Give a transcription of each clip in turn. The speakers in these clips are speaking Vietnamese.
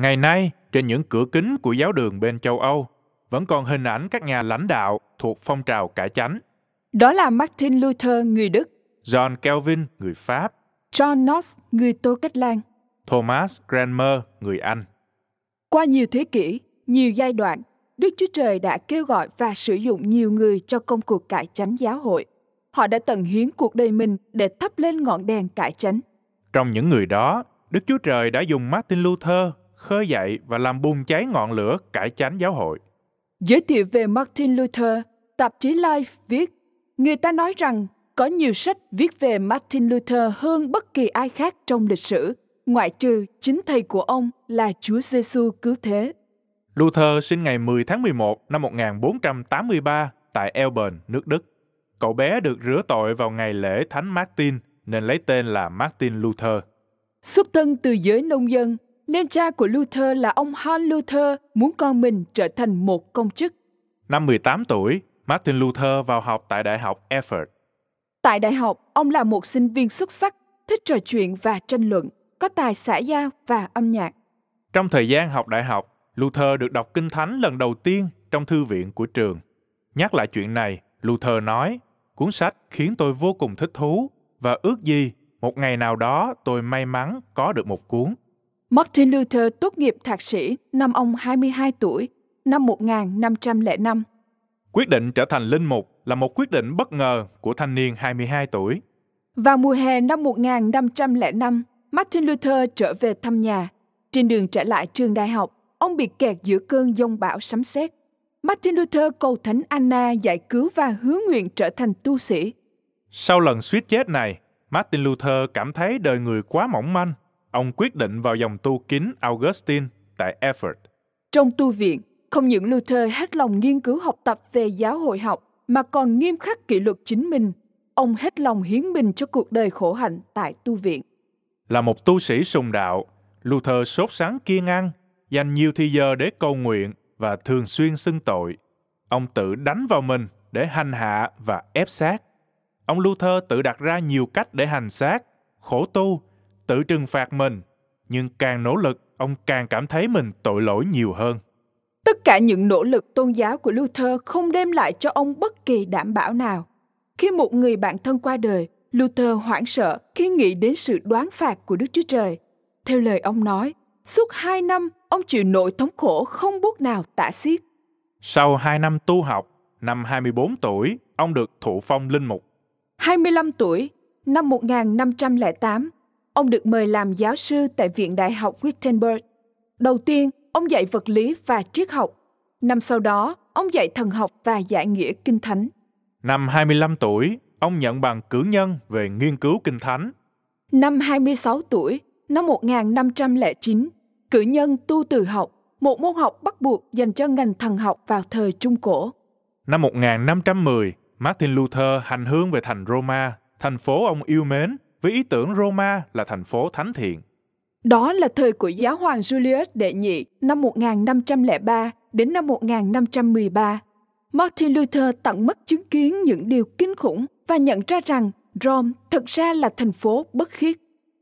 Ngày nay, trên những cửa kính của giáo đường bên châu Âu, vẫn còn hình ảnh các nhà lãnh đạo thuộc phong trào cải chánh. Đó là Martin Luther, người Đức, John Calvin, người Pháp, John Knox, người Tô Cách Lan, Thomas Cranmer, người Anh. Qua nhiều thế kỷ, nhiều giai đoạn, Đức Chúa Trời đã kêu gọi và sử dụng nhiều người cho công cuộc cải chánh giáo hội. Họ đã tận hiến cuộc đời mình để thắp lên ngọn đèn cải chánh. Trong những người đó, Đức Chúa Trời đã dùng Martin Luther khơi dậy và làm bùng cháy ngọn lửa cải chánh giáo hội. Giới thiệu về Martin Luther, tạp chí Life viết, người ta nói rằng có nhiều sách viết về Martin Luther hơn bất kỳ ai khác trong lịch sử, ngoại trừ chính thầy của ông là Chúa Giêsu cứu thế. Luther sinh ngày 10 tháng 11 năm 1483 tại Elben, nước Đức. Cậu bé được rửa tội vào ngày lễ Thánh Martin nên lấy tên là Martin Luther. Xuất thân từ giới nông dân, nên cha của Luther là ông Hans Luther muốn con mình trở thành một công chức. Năm 18 tuổi, Martin Luther vào học tại Đại học Erfurt. Tại đại học, ông là một sinh viên xuất sắc, thích trò chuyện và tranh luận, có tài xã giao và âm nhạc. Trong thời gian học đại học, Luther được đọc Kinh Thánh lần đầu tiên trong thư viện của trường. Nhắc lại chuyện này, Luther nói, cuốn sách khiến tôi vô cùng thích thú và ước gì một ngày nào đó tôi may mắn có được một cuốn. Martin Luther tốt nghiệp thạc sĩ năm ông 22 tuổi, năm 1505. Quyết định trở thành linh mục là một quyết định bất ngờ của thanh niên 22 tuổi. Vào mùa hè năm 1505, Martin Luther trở về thăm nhà. Trên đường trở lại trường đại học, ông bị kẹt giữa cơn giông bão sấm sét. Martin Luther cầu Thánh Anna giải cứu và hứa nguyện trở thành tu sĩ. Sau lần suýt chết này, Martin Luther cảm thấy đời người quá mỏng manh ông quyết định vào dòng tu kín Augustine tại Erfurt. Trong tu viện, không những Luther hết lòng nghiên cứu học tập về giáo hội học mà còn nghiêm khắc kỷ luật chính mình. Ông hết lòng hiến mình cho cuộc đời khổ hạnh tại tu viện. Là một tu sĩ sùng đạo, Luther sốt sáng kiên ăn, dành nhiều thời giờ để cầu nguyện và thường xuyên xưng tội. Ông tự đánh vào mình để hành hạ và ép sát. Ông Luther tự đặt ra nhiều cách để hành sát, khổ tu tự trừng phạt mình nhưng càng nỗ lực ông càng cảm thấy mình tội lỗi nhiều hơn tất cả những nỗ lực tôn giáo của luther không đem lại cho ông bất kỳ đảm bảo nào khi một người bạn thân qua đời luther hoảng sợ khi nghĩ đến sự đoán phạt của đức chúa trời theo lời ông nói suốt hai năm ông chịu nỗi thống khổ không bút nào tả xiết sau hai năm tu học năm 24 tuổi, ông được thụ phong linh mục. 25 tuổi, năm 1508, Ông được mời làm giáo sư tại Viện Đại học Wittenberg. Đầu tiên, ông dạy vật lý và triết học. Năm sau đó, ông dạy thần học và giải nghĩa kinh thánh. Năm 25 tuổi, ông nhận bằng cử nhân về nghiên cứu kinh thánh. Năm 26 tuổi, năm 1509, cử nhân tu từ học, một môn học bắt buộc dành cho ngành thần học vào thời Trung Cổ. Năm 1510, Martin Luther hành hương về thành Roma, thành phố ông yêu mến với ý tưởng Roma là thành phố thánh thiện. Đó là thời của giáo hoàng Julius đệ nhị năm 1503 đến năm 1513. Martin Luther tận mắt chứng kiến những điều kinh khủng và nhận ra rằng Rome thực ra là thành phố bất khiết.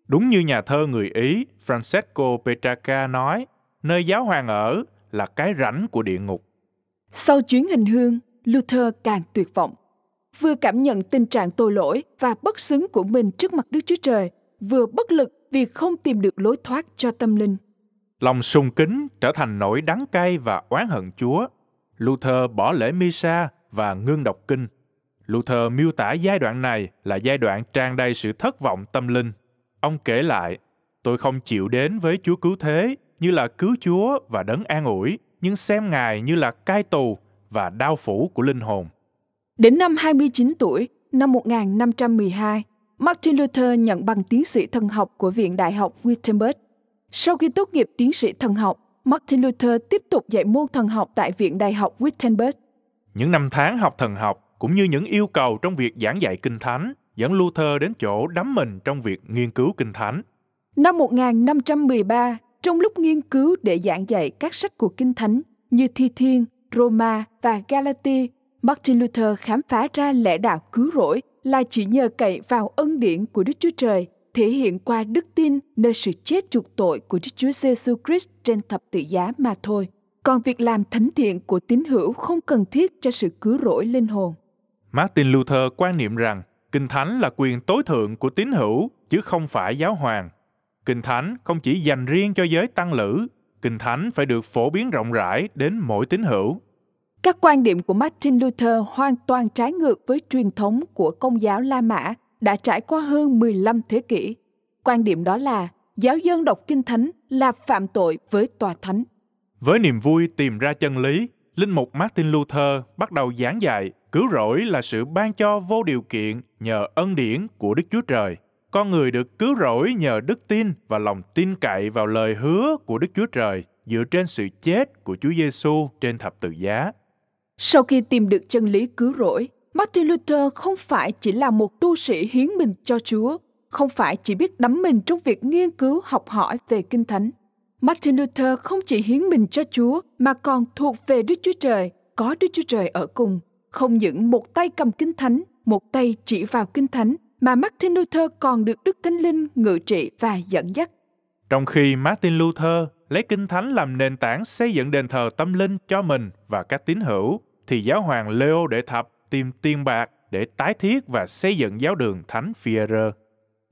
Đúng như nhà thơ người Ý Francesco Petrarca nói, nơi giáo hoàng ở là cái rãnh của địa ngục. Sau chuyến hành hương, Luther càng tuyệt vọng vừa cảm nhận tình trạng tội lỗi và bất xứng của mình trước mặt Đức Chúa Trời, vừa bất lực vì không tìm được lối thoát cho tâm linh. Lòng sùng kính trở thành nỗi đắng cay và oán hận Chúa. Luther bỏ lễ Misa và ngưng đọc kinh. Luther miêu tả giai đoạn này là giai đoạn tràn đầy sự thất vọng tâm linh. Ông kể lại, tôi không chịu đến với Chúa cứu thế như là cứu Chúa và đấng an ủi, nhưng xem Ngài như là cai tù và đau phủ của linh hồn. Đến năm 29 tuổi, năm 1512, Martin Luther nhận bằng tiến sĩ thần học của Viện Đại học Wittenberg. Sau khi tốt nghiệp tiến sĩ thần học, Martin Luther tiếp tục dạy môn thần học tại Viện Đại học Wittenberg. Những năm tháng học thần học cũng như những yêu cầu trong việc giảng dạy kinh thánh dẫn Luther đến chỗ đắm mình trong việc nghiên cứu kinh thánh. Năm 1513, trong lúc nghiên cứu để giảng dạy các sách của kinh thánh như Thi Thiên, Roma và Galati Martin Luther khám phá ra lẽ đạo cứu rỗi là chỉ nhờ cậy vào ân điển của Đức Chúa Trời thể hiện qua đức tin nơi sự chết chuộc tội của Đức Chúa Giêsu Christ trên thập tự giá mà thôi. Còn việc làm thánh thiện của tín hữu không cần thiết cho sự cứu rỗi linh hồn. Martin Luther quan niệm rằng Kinh Thánh là quyền tối thượng của tín hữu chứ không phải giáo hoàng. Kinh Thánh không chỉ dành riêng cho giới tăng lữ, Kinh Thánh phải được phổ biến rộng rãi đến mỗi tín hữu. Các quan điểm của Martin Luther hoàn toàn trái ngược với truyền thống của công giáo La Mã đã trải qua hơn 15 thế kỷ. Quan điểm đó là giáo dân đọc kinh thánh là phạm tội với tòa thánh. Với niềm vui tìm ra chân lý, Linh mục Martin Luther bắt đầu giảng dạy cứu rỗi là sự ban cho vô điều kiện nhờ ân điển của Đức Chúa Trời. Con người được cứu rỗi nhờ đức tin và lòng tin cậy vào lời hứa của Đức Chúa Trời dựa trên sự chết của Chúa Giêsu trên thập tự giá. Sau khi tìm được chân lý cứu rỗi, Martin Luther không phải chỉ là một tu sĩ hiến mình cho Chúa, không phải chỉ biết đắm mình trong việc nghiên cứu học hỏi về Kinh Thánh. Martin Luther không chỉ hiến mình cho Chúa mà còn thuộc về Đức Chúa Trời, có Đức Chúa Trời ở cùng. Không những một tay cầm Kinh Thánh, một tay chỉ vào Kinh Thánh, mà Martin Luther còn được Đức Thánh Linh ngự trị và dẫn dắt. Trong khi Martin Luther lấy Kinh Thánh làm nền tảng xây dựng đền thờ tâm linh cho mình và các tín hữu, thì giáo hoàng Leo Đệ Thập tìm tiền bạc để tái thiết và xây dựng giáo đường Thánh Fierre.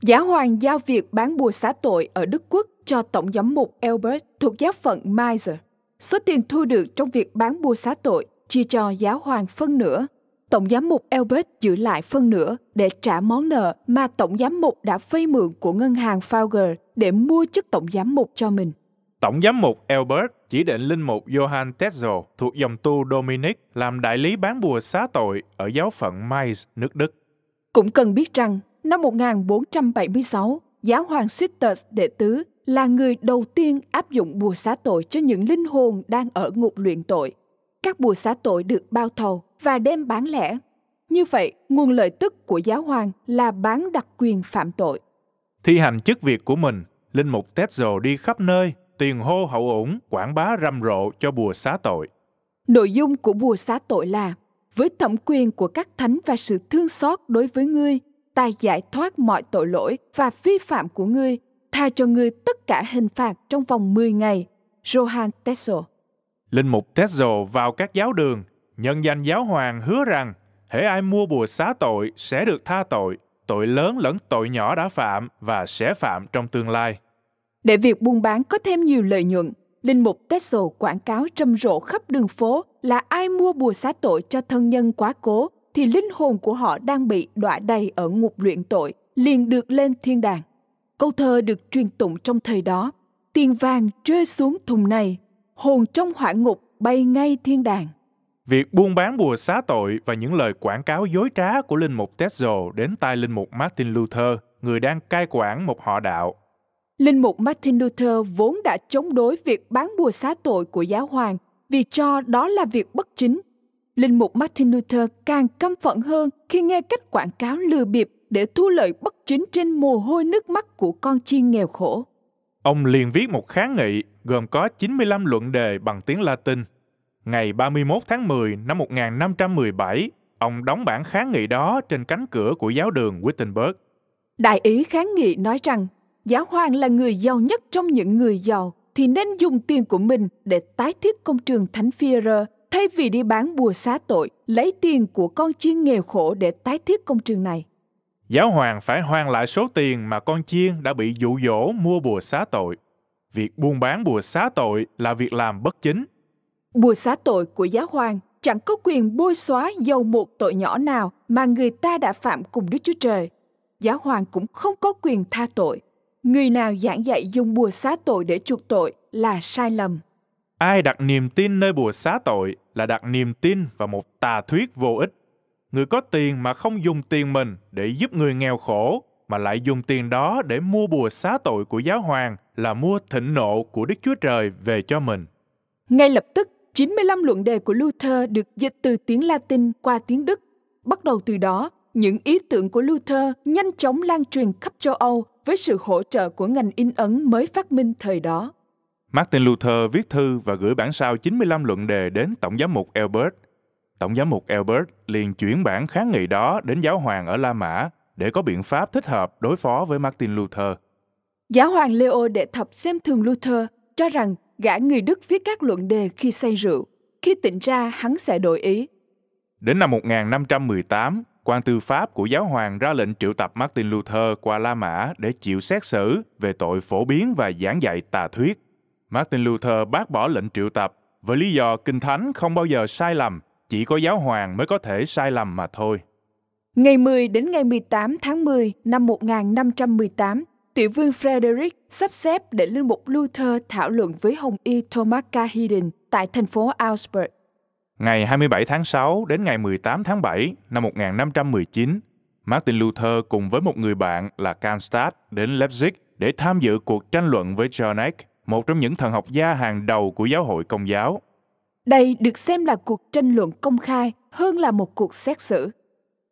Giáo hoàng giao việc bán bùa xá tội ở Đức Quốc cho Tổng giám mục Albert thuộc giáo phận Meiser. Số tiền thu được trong việc bán bùa xá tội chia cho giáo hoàng phân nửa. Tổng giám mục Albert giữ lại phân nửa để trả món nợ mà Tổng giám mục đã vay mượn của ngân hàng Fauger để mua chức Tổng giám mục cho mình. Tổng giám mục Albert chỉ định linh mục Johann Tetzel thuộc dòng tu Dominic làm đại lý bán bùa xá tội ở giáo phận Mainz, nước Đức. Cũng cần biết rằng, năm 1476, giáo hoàng Sisters đệ tứ là người đầu tiên áp dụng bùa xá tội cho những linh hồn đang ở ngục luyện tội. Các bùa xá tội được bao thầu và đem bán lẻ. Như vậy, nguồn lợi tức của giáo hoàng là bán đặc quyền phạm tội. Thi hành chức việc của mình, Linh Mục Tetzel đi khắp nơi tiền hô hậu ủng quảng bá rầm rộ cho bùa xá tội. Nội dung của bùa xá tội là với thẩm quyền của các thánh và sự thương xót đối với ngươi, ta giải thoát mọi tội lỗi và vi phạm của ngươi, tha cho ngươi tất cả hình phạt trong vòng 10 ngày. Johann Tetzel Linh mục Tetzel vào các giáo đường, nhân danh giáo hoàng hứa rằng hễ ai mua bùa xá tội sẽ được tha tội, tội lớn lẫn tội nhỏ đã phạm và sẽ phạm trong tương lai. Để việc buôn bán có thêm nhiều lợi nhuận, Linh mục Teso quảng cáo rầm rộ khắp đường phố là ai mua bùa xá tội cho thân nhân quá cố thì linh hồn của họ đang bị đọa đầy ở ngục luyện tội, liền được lên thiên đàng. Câu thơ được truyền tụng trong thời đó, tiền vàng rơi xuống thùng này, hồn trong hỏa ngục bay ngay thiên đàng. Việc buôn bán bùa xá tội và những lời quảng cáo dối trá của linh mục Teso đến tai linh mục Martin Luther, người đang cai quản một họ đạo Linh mục Martin Luther vốn đã chống đối việc bán bùa xá tội của giáo hoàng vì cho đó là việc bất chính. Linh mục Martin Luther càng căm phẫn hơn khi nghe cách quảng cáo lừa bịp để thu lợi bất chính trên mồ hôi nước mắt của con chiên nghèo khổ. Ông liền viết một kháng nghị gồm có 95 luận đề bằng tiếng Latin. Ngày 31 tháng 10 năm 1517, ông đóng bản kháng nghị đó trên cánh cửa của giáo đường Wittenberg. Đại ý kháng nghị nói rằng Giả Hoàng là người giàu nhất trong những người giàu thì nên dùng tiền của mình để tái thiết công trường Thánh Führer thay vì đi bán bùa xá tội, lấy tiền của con chiên nghèo khổ để tái thiết công trường này. Giáo hoàng phải hoàn lại số tiền mà con chiên đã bị dụ dỗ mua bùa xá tội. Việc buôn bán bùa xá tội là việc làm bất chính. Bùa xá tội của giáo hoàng chẳng có quyền bôi xóa dầu một tội nhỏ nào mà người ta đã phạm cùng Đức Chúa Trời. Giáo hoàng cũng không có quyền tha tội. Người nào giảng dạy dùng bùa xá tội để chuộc tội là sai lầm. Ai đặt niềm tin nơi bùa xá tội là đặt niềm tin vào một tà thuyết vô ích. Người có tiền mà không dùng tiền mình để giúp người nghèo khổ, mà lại dùng tiền đó để mua bùa xá tội của giáo hoàng là mua thịnh nộ của Đức Chúa Trời về cho mình. Ngay lập tức, 95 luận đề của Luther được dịch từ tiếng Latin qua tiếng Đức. Bắt đầu từ đó, những ý tưởng của Luther nhanh chóng lan truyền khắp châu Âu với sự hỗ trợ của ngành in ấn mới phát minh thời đó. Martin Luther viết thư và gửi bản sao 95 luận đề đến Tổng giám mục Albert. Tổng giám mục Albert liền chuyển bản kháng nghị đó đến giáo hoàng ở La Mã để có biện pháp thích hợp đối phó với Martin Luther. Giáo hoàng Leo Đệ Thập xem thường Luther, cho rằng gã người Đức viết các luận đề khi say rượu. Khi tỉnh ra, hắn sẽ đổi ý. Đến năm 1518, quan tư pháp của giáo hoàng ra lệnh triệu tập Martin Luther qua La Mã để chịu xét xử về tội phổ biến và giảng dạy tà thuyết. Martin Luther bác bỏ lệnh triệu tập với lý do Kinh Thánh không bao giờ sai lầm, chỉ có giáo hoàng mới có thể sai lầm mà thôi. Ngày 10 đến ngày 18 tháng 10 năm 1518, tiểu vương Frederick sắp xếp để linh mục Luther thảo luận với Hồng Y Thomas Cahill tại thành phố Augsburg. Ngày 27 tháng 6 đến ngày 18 tháng 7 năm 1519, Martin Luther cùng với một người bạn là Karnstadt đến Leipzig để tham dự cuộc tranh luận với John Eck, một trong những thần học gia hàng đầu của giáo hội công giáo. Đây được xem là cuộc tranh luận công khai hơn là một cuộc xét xử.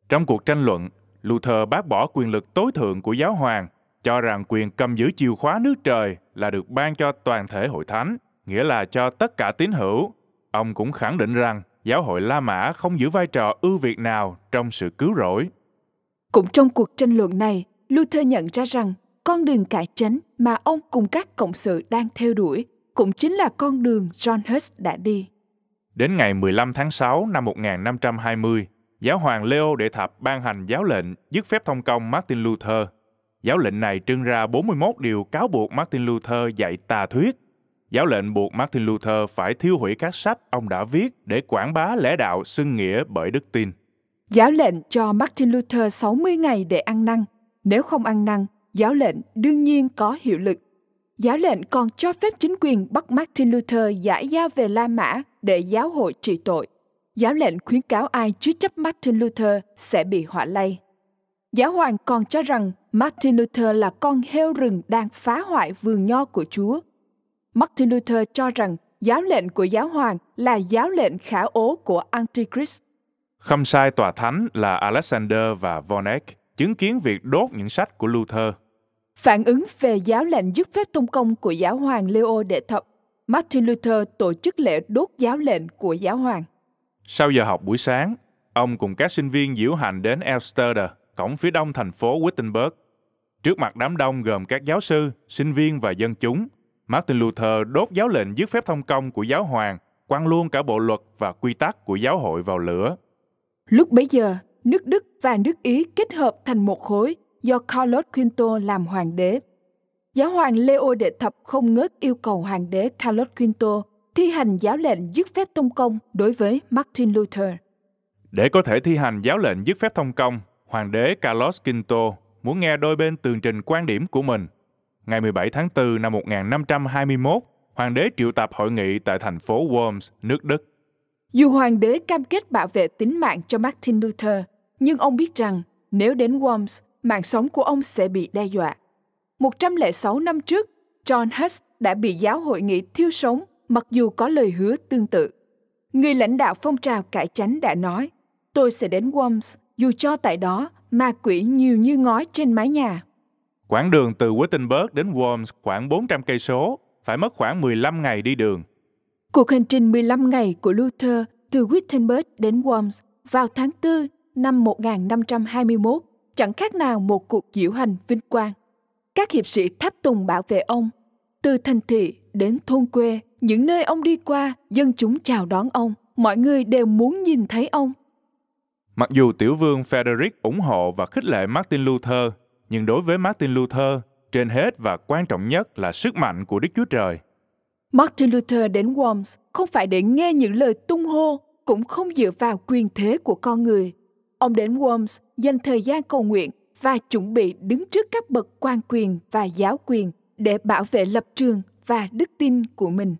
Trong cuộc tranh luận, Luther bác bỏ quyền lực tối thượng của giáo hoàng, cho rằng quyền cầm giữ chìa khóa nước trời là được ban cho toàn thể hội thánh, nghĩa là cho tất cả tín hữu Ông cũng khẳng định rằng giáo hội La Mã không giữ vai trò ưu việt nào trong sự cứu rỗi. Cũng trong cuộc tranh luận này, Luther nhận ra rằng con đường cải chánh mà ông cùng các cộng sự đang theo đuổi cũng chính là con đường John Hus đã đi. Đến ngày 15 tháng 6 năm 1520, giáo hoàng Leo Đệ Thập ban hành giáo lệnh dứt phép thông công Martin Luther. Giáo lệnh này trưng ra 41 điều cáo buộc Martin Luther dạy tà thuyết Giáo lệnh buộc Martin Luther phải thiêu hủy các sách ông đã viết để quảng bá lẽ đạo xưng nghĩa bởi đức tin. Giáo lệnh cho Martin Luther 60 ngày để ăn năn. Nếu không ăn năn, giáo lệnh đương nhiên có hiệu lực. Giáo lệnh còn cho phép chính quyền bắt Martin Luther giải giao về La Mã để giáo hội trị tội. Giáo lệnh khuyến cáo ai chứa chấp Martin Luther sẽ bị hỏa lây. Giáo hoàng còn cho rằng Martin Luther là con heo rừng đang phá hoại vườn nho của Chúa Martin Luther cho rằng giáo lệnh của giáo hoàng là giáo lệnh khả ố của Antichrist. Khâm sai tòa thánh là Alexander và von Eck chứng kiến việc đốt những sách của Luther. Phản ứng về giáo lệnh dứt phép tông công của giáo hoàng Leo Đệ Thập, Martin Luther tổ chức lễ đốt giáo lệnh của giáo hoàng. Sau giờ học buổi sáng, ông cùng các sinh viên diễu hành đến Elsterder, cổng phía đông thành phố Wittenberg. Trước mặt đám đông gồm các giáo sư, sinh viên và dân chúng, Martin Luther đốt giáo lệnh dứt phép thông công của giáo hoàng, quăng luôn cả bộ luật và quy tắc của giáo hội vào lửa. Lúc bấy giờ, nước Đức và nước Ý kết hợp thành một khối do Carlos Quinto làm hoàng đế. Giáo hoàng Leo Đệ Thập không ngớt yêu cầu hoàng đế Carlos Quinto thi hành giáo lệnh dứt phép thông công đối với Martin Luther. Để có thể thi hành giáo lệnh dứt phép thông công, hoàng đế Carlos Quinto muốn nghe đôi bên tường trình quan điểm của mình ngày 17 tháng 4 năm 1521, hoàng đế triệu tập hội nghị tại thành phố Worms, nước Đức. Dù hoàng đế cam kết bảo vệ tính mạng cho Martin Luther, nhưng ông biết rằng nếu đến Worms, mạng sống của ông sẽ bị đe dọa. 106 năm trước, John Huss đã bị giáo hội nghị thiêu sống mặc dù có lời hứa tương tự. Người lãnh đạo phong trào cải chánh đã nói, tôi sẽ đến Worms dù cho tại đó ma quỷ nhiều như ngói trên mái nhà. Quãng đường từ Wittenberg đến Worms khoảng 400 cây số, phải mất khoảng 15 ngày đi đường. Cuộc hành trình 15 ngày của Luther từ Wittenberg đến Worms vào tháng 4 năm 1521 chẳng khác nào một cuộc diễu hành vinh quang. Các hiệp sĩ tháp tùng bảo vệ ông, từ thành thị đến thôn quê, những nơi ông đi qua, dân chúng chào đón ông, mọi người đều muốn nhìn thấy ông. Mặc dù tiểu vương Frederick ủng hộ và khích lệ Martin Luther nhưng đối với Martin Luther, trên hết và quan trọng nhất là sức mạnh của Đức Chúa Trời. Martin Luther đến Worms không phải để nghe những lời tung hô, cũng không dựa vào quyền thế của con người. Ông đến Worms dành thời gian cầu nguyện và chuẩn bị đứng trước các bậc quan quyền và giáo quyền để bảo vệ lập trường và đức tin của mình.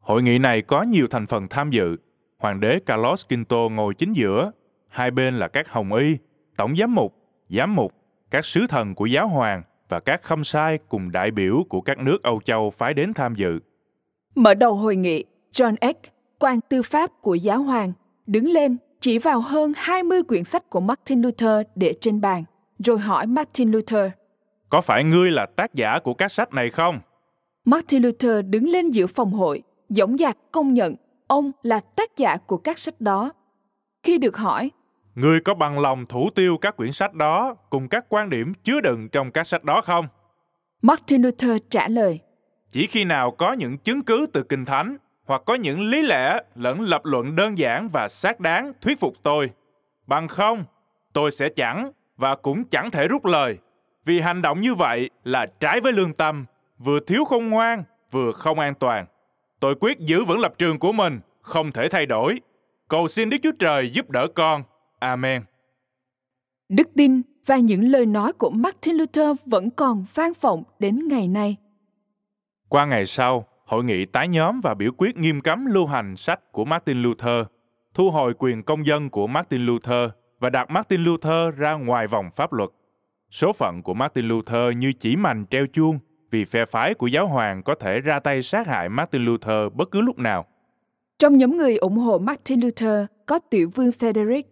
Hội nghị này có nhiều thành phần tham dự. Hoàng đế Carlos V ngồi chính giữa, hai bên là các hồng y, tổng giám mục, giám mục các sứ thần của giáo hoàng và các khâm sai cùng đại biểu của các nước Âu Châu phái đến tham dự. Mở đầu hội nghị, John Eck, quan tư pháp của giáo hoàng, đứng lên chỉ vào hơn 20 quyển sách của Martin Luther để trên bàn, rồi hỏi Martin Luther. Có phải ngươi là tác giả của các sách này không? Martin Luther đứng lên giữa phòng hội, dõng dạc công nhận ông là tác giả của các sách đó. Khi được hỏi, Ngươi có bằng lòng thủ tiêu các quyển sách đó cùng các quan điểm chứa đựng trong các sách đó không? Martin Luther trả lời. Chỉ khi nào có những chứng cứ từ Kinh Thánh hoặc có những lý lẽ lẫn lập luận đơn giản và xác đáng thuyết phục tôi. Bằng không, tôi sẽ chẳng và cũng chẳng thể rút lời. Vì hành động như vậy là trái với lương tâm, vừa thiếu khôn ngoan, vừa không an toàn. Tôi quyết giữ vững lập trường của mình, không thể thay đổi. Cầu xin Đức Chúa Trời giúp đỡ con Amen. Đức tin và những lời nói của Martin Luther vẫn còn vang vọng đến ngày nay. Qua ngày sau, hội nghị tái nhóm và biểu quyết nghiêm cấm lưu hành sách của Martin Luther, thu hồi quyền công dân của Martin Luther và đặt Martin Luther ra ngoài vòng pháp luật. Số phận của Martin Luther như chỉ mành treo chuông vì phe phái của giáo hoàng có thể ra tay sát hại Martin Luther bất cứ lúc nào. Trong nhóm người ủng hộ Martin Luther có tiểu vương Frederick,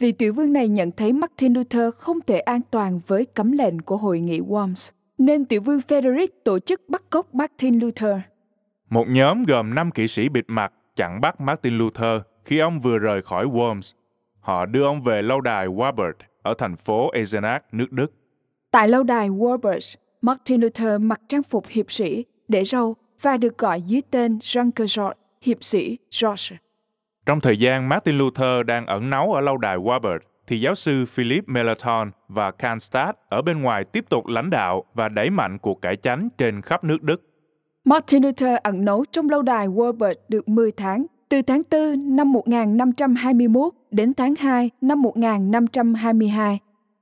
vị tiểu vương này nhận thấy Martin Luther không thể an toàn với cấm lệnh của hội nghị Worms, nên tiểu vương Frederick tổ chức bắt cóc Martin Luther. Một nhóm gồm 5 kỵ sĩ bịt mặt chặn bắt Martin Luther khi ông vừa rời khỏi Worms. Họ đưa ông về lâu đài Warburg ở thành phố Eisenach, nước Đức. Tại lâu đài Warburg, Martin Luther mặc trang phục hiệp sĩ, để râu và được gọi dưới tên Jean George, hiệp sĩ George. Trong thời gian Martin Luther đang ẩn náu ở lâu đài Warburg, thì giáo sư Philip Melaton và Karnstadt ở bên ngoài tiếp tục lãnh đạo và đẩy mạnh cuộc cải chánh trên khắp nước Đức. Martin Luther ẩn nấu trong lâu đài Warburg được 10 tháng, từ tháng 4 năm 1521 đến tháng 2 năm 1522.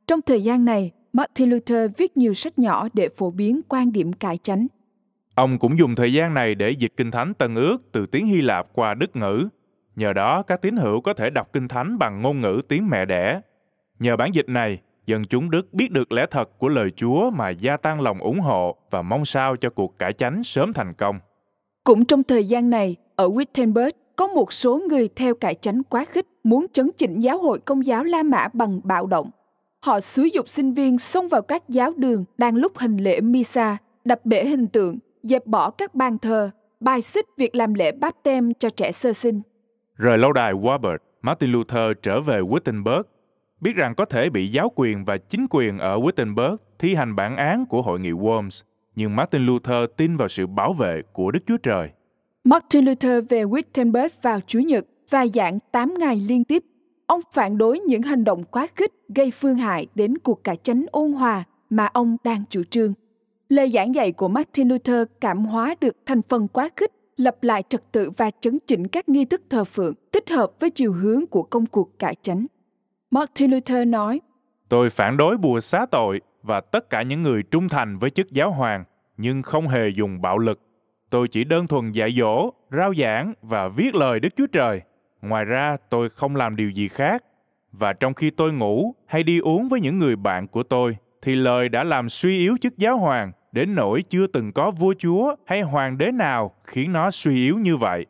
Trong thời gian này, Martin Luther viết nhiều sách nhỏ để phổ biến quan điểm cải chánh. Ông cũng dùng thời gian này để dịch Kinh Thánh Tân Ước từ tiếng Hy Lạp qua Đức ngữ Nhờ đó, các tín hữu có thể đọc Kinh Thánh bằng ngôn ngữ tiếng mẹ đẻ. Nhờ bản dịch này, dân chúng Đức biết được lẽ thật của lời Chúa mà gia tăng lòng ủng hộ và mong sao cho cuộc cải chánh sớm thành công. Cũng trong thời gian này, ở Wittenberg, có một số người theo cải chánh quá khích muốn chấn chỉnh giáo hội công giáo La Mã bằng bạo động. Họ xúi dục sinh viên xông vào các giáo đường đang lúc hành lễ Misa, đập bể hình tượng, dẹp bỏ các bàn thờ, bài xích việc làm lễ báp tem cho trẻ sơ sinh. Rời lâu đài Warburg, Martin Luther trở về Wittenberg, biết rằng có thể bị giáo quyền và chính quyền ở Wittenberg thi hành bản án của hội nghị Worms, nhưng Martin Luther tin vào sự bảo vệ của Đức Chúa Trời. Martin Luther về Wittenberg vào Chủ nhật và giảng 8 ngày liên tiếp. Ông phản đối những hành động quá khích gây phương hại đến cuộc cải chánh ôn hòa mà ông đang chủ trương. Lời giảng dạy của Martin Luther cảm hóa được thành phần quá khích lập lại trật tự và chấn chỉnh các nghi thức thờ phượng thích hợp với chiều hướng của công cuộc cải chánh. Martin Luther nói, Tôi phản đối bùa xá tội và tất cả những người trung thành với chức giáo hoàng, nhưng không hề dùng bạo lực. Tôi chỉ đơn thuần dạy dỗ, rao giảng và viết lời Đức Chúa Trời. Ngoài ra, tôi không làm điều gì khác. Và trong khi tôi ngủ hay đi uống với những người bạn của tôi, thì lời đã làm suy yếu chức giáo hoàng đến nỗi chưa từng có vua chúa hay hoàng đế nào khiến nó suy yếu như vậy.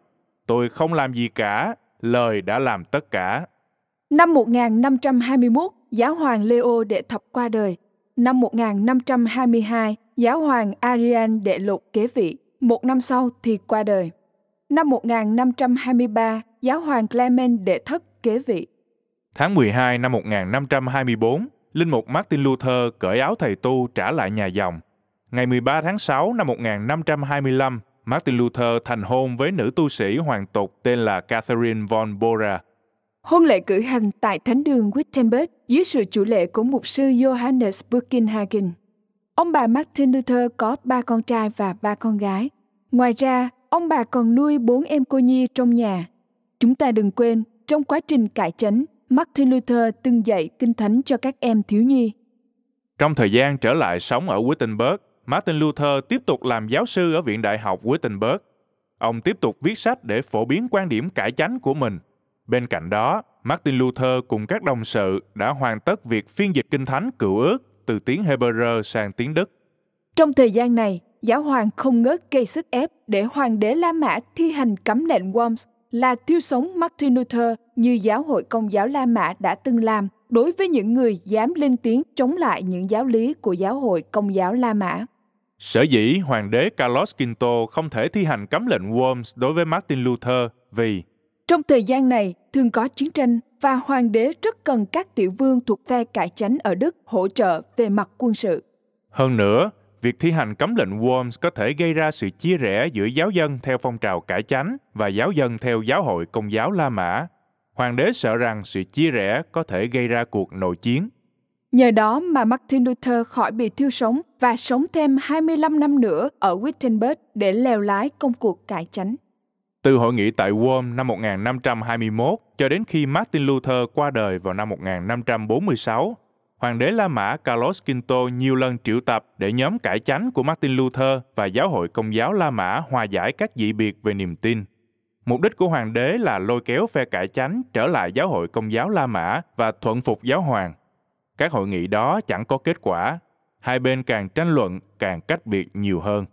Tôi không làm gì cả, lời đã làm tất cả. Năm 1521, giáo hoàng Leo đệ thập qua đời. Năm 1522, giáo hoàng Arian đệ lục kế vị. Một năm sau thì qua đời. Năm 1523, giáo hoàng Clement đệ thất kế vị. Tháng 12 năm 1524, linh mục Martin Luther cởi áo thầy tu trả lại nhà dòng Ngày 13 tháng 6 năm 1525, Martin Luther thành hôn với nữ tu sĩ hoàng tộc tên là Catherine von Bora. Hôn lễ cử hành tại thánh đường Wittenberg dưới sự chủ lễ của mục sư Johannes Buckinhagen. Ông bà Martin Luther có ba con trai và ba con gái. Ngoài ra, ông bà còn nuôi bốn em cô nhi trong nhà. Chúng ta đừng quên, trong quá trình cải chánh, Martin Luther từng dạy kinh thánh cho các em thiếu nhi. Trong thời gian trở lại sống ở Wittenberg, Martin Luther tiếp tục làm giáo sư ở Viện Đại học Wittenberg. Ông tiếp tục viết sách để phổ biến quan điểm cải chánh của mình. Bên cạnh đó, Martin Luther cùng các đồng sự đã hoàn tất việc phiên dịch Kinh Thánh Cựu Ước từ tiếng Hebrew sang tiếng Đức. Trong thời gian này, giáo hoàng không ngớt gây sức ép để hoàng đế La Mã thi hành cấm lệnh Worms là thiêu sống Martin Luther như giáo hội công giáo La Mã đã từng làm đối với những người dám lên tiếng chống lại những giáo lý của giáo hội công giáo La Mã. Sở dĩ hoàng đế Carlos Quinto không thể thi hành cấm lệnh Worms đối với Martin Luther vì trong thời gian này thường có chiến tranh và hoàng đế rất cần các tiểu vương thuộc phe cải chánh ở Đức hỗ trợ về mặt quân sự. Hơn nữa, việc thi hành cấm lệnh Worms có thể gây ra sự chia rẽ giữa giáo dân theo phong trào cải chánh và giáo dân theo giáo hội công giáo La Mã. Hoàng đế sợ rằng sự chia rẽ có thể gây ra cuộc nội chiến. Nhờ đó mà Martin Luther khỏi bị thiêu sống và sống thêm 25 năm nữa ở Wittenberg để leo lái công cuộc cải chánh. Từ hội nghị tại Worm năm 1521 cho đến khi Martin Luther qua đời vào năm 1546, Hoàng đế La Mã Carlos Quinto nhiều lần triệu tập để nhóm cải chánh của Martin Luther và giáo hội công giáo La Mã hòa giải các dị biệt về niềm tin. Mục đích của hoàng đế là lôi kéo phe cải chánh trở lại giáo hội công giáo La Mã và thuận phục giáo hoàng các hội nghị đó chẳng có kết quả. Hai bên càng tranh luận, càng cách biệt nhiều hơn.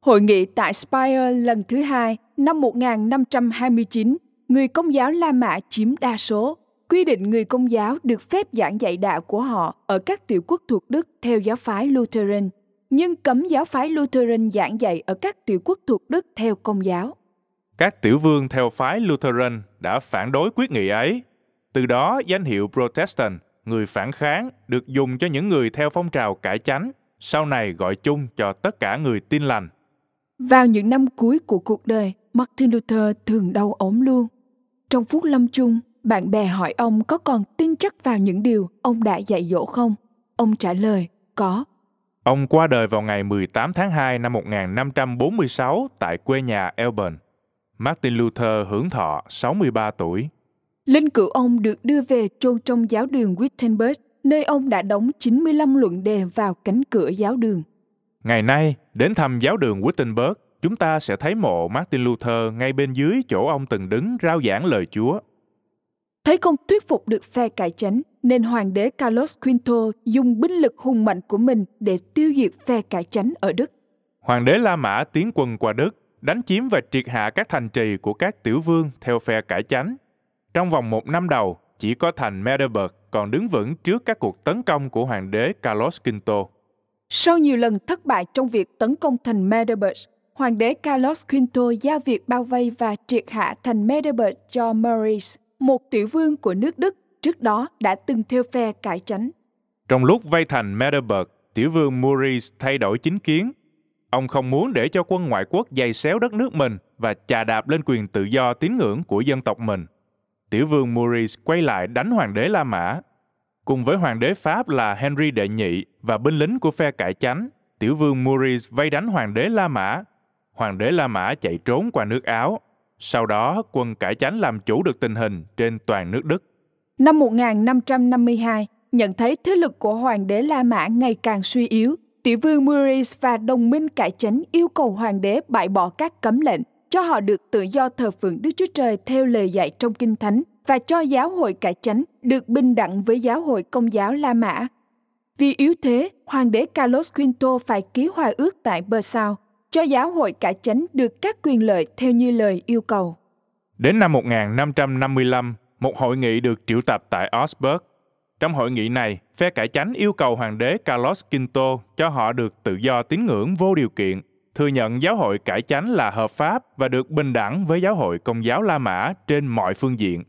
Hội nghị tại Spire lần thứ hai năm 1529, người Công giáo La Mã chiếm đa số, quy định người Công giáo được phép giảng dạy đạo của họ ở các tiểu quốc thuộc Đức theo giáo phái Lutheran, nhưng cấm giáo phái Lutheran giảng dạy ở các tiểu quốc thuộc Đức theo Công giáo. Các tiểu vương theo phái Lutheran đã phản đối quyết nghị ấy. Từ đó danh hiệu Protestant người phản kháng được dùng cho những người theo phong trào cải chánh, sau này gọi chung cho tất cả người tin lành. Vào những năm cuối của cuộc đời, Martin Luther thường đau ốm luôn. Trong phút lâm chung, bạn bè hỏi ông có còn tin chắc vào những điều ông đã dạy dỗ không? Ông trả lời, có. Ông qua đời vào ngày 18 tháng 2 năm 1546 tại quê nhà Elben. Martin Luther hưởng thọ 63 tuổi. Linh cữu ông được đưa về chôn trong giáo đường Wittenberg, nơi ông đã đóng 95 luận đề vào cánh cửa giáo đường. Ngày nay, đến thăm giáo đường Wittenberg, chúng ta sẽ thấy mộ Martin Luther ngay bên dưới chỗ ông từng đứng rao giảng lời Chúa. Thấy không thuyết phục được phe cải chánh, nên hoàng đế Carlos Quinto dùng binh lực hùng mạnh của mình để tiêu diệt phe cải chánh ở Đức. Hoàng đế La Mã tiến quân qua Đức, đánh chiếm và triệt hạ các thành trì của các tiểu vương theo phe cải chánh trong vòng một năm đầu, chỉ có thành Magdeburg còn đứng vững trước các cuộc tấn công của hoàng đế Carlos V. Sau nhiều lần thất bại trong việc tấn công thành Magdeburg, hoàng đế Carlos V giao việc bao vây và triệt hạ thành Magdeburg cho Maurice, một tiểu vương của nước Đức trước đó đã từng theo phe cải chánh. Trong lúc vây thành Magdeburg, tiểu vương Maurice thay đổi chính kiến. Ông không muốn để cho quân ngoại quốc dày xéo đất nước mình và chà đạp lên quyền tự do tín ngưỡng của dân tộc mình tiểu vương Maurice quay lại đánh hoàng đế La Mã. Cùng với hoàng đế Pháp là Henry đệ nhị và binh lính của phe cải chánh, tiểu vương Maurice vây đánh hoàng đế La Mã. Hoàng đế La Mã chạy trốn qua nước Áo. Sau đó, quân cải chánh làm chủ được tình hình trên toàn nước Đức. Năm 1552, nhận thấy thế lực của hoàng đế La Mã ngày càng suy yếu, tiểu vương Maurice và đồng minh cải chánh yêu cầu hoàng đế bãi bỏ các cấm lệnh cho họ được tự do thờ phượng Đức Chúa Trời theo lời dạy trong Kinh Thánh và cho giáo hội cải chánh được bình đẳng với giáo hội công giáo La Mã. Vì yếu thế, Hoàng đế Carlos Quinto phải ký hòa ước tại Bờ Sao, cho giáo hội cải chánh được các quyền lợi theo như lời yêu cầu. Đến năm 1555, một hội nghị được triệu tập tại Augsburg. Trong hội nghị này, phe cải chánh yêu cầu hoàng đế Carlos Quinto cho họ được tự do tín ngưỡng vô điều kiện thừa nhận giáo hội cải chánh là hợp pháp và được bình đẳng với giáo hội công giáo La Mã trên mọi phương diện.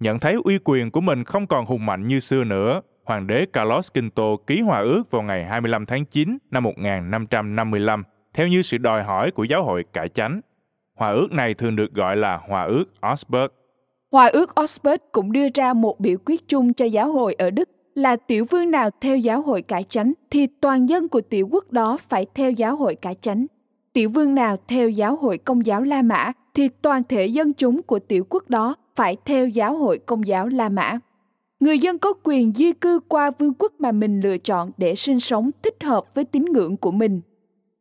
Nhận thấy uy quyền của mình không còn hùng mạnh như xưa nữa, Hoàng đế Carlos V ký hòa ước vào ngày 25 tháng 9 năm 1555, theo như sự đòi hỏi của giáo hội cải chánh. Hòa ước này thường được gọi là Hòa ước Augsburg. Hòa ước Augsburg cũng đưa ra một biểu quyết chung cho giáo hội ở Đức là tiểu vương nào theo giáo hội cải chánh thì toàn dân của tiểu quốc đó phải theo giáo hội cải chánh. Tiểu vương nào theo giáo hội công giáo La Mã thì toàn thể dân chúng của tiểu quốc đó phải theo giáo hội công giáo La Mã. Người dân có quyền di cư qua vương quốc mà mình lựa chọn để sinh sống thích hợp với tín ngưỡng của mình.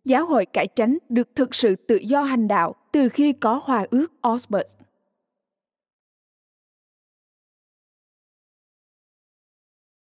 Giáo hội cải chánh được thực sự tự do hành đạo từ khi có hòa ước Osbert.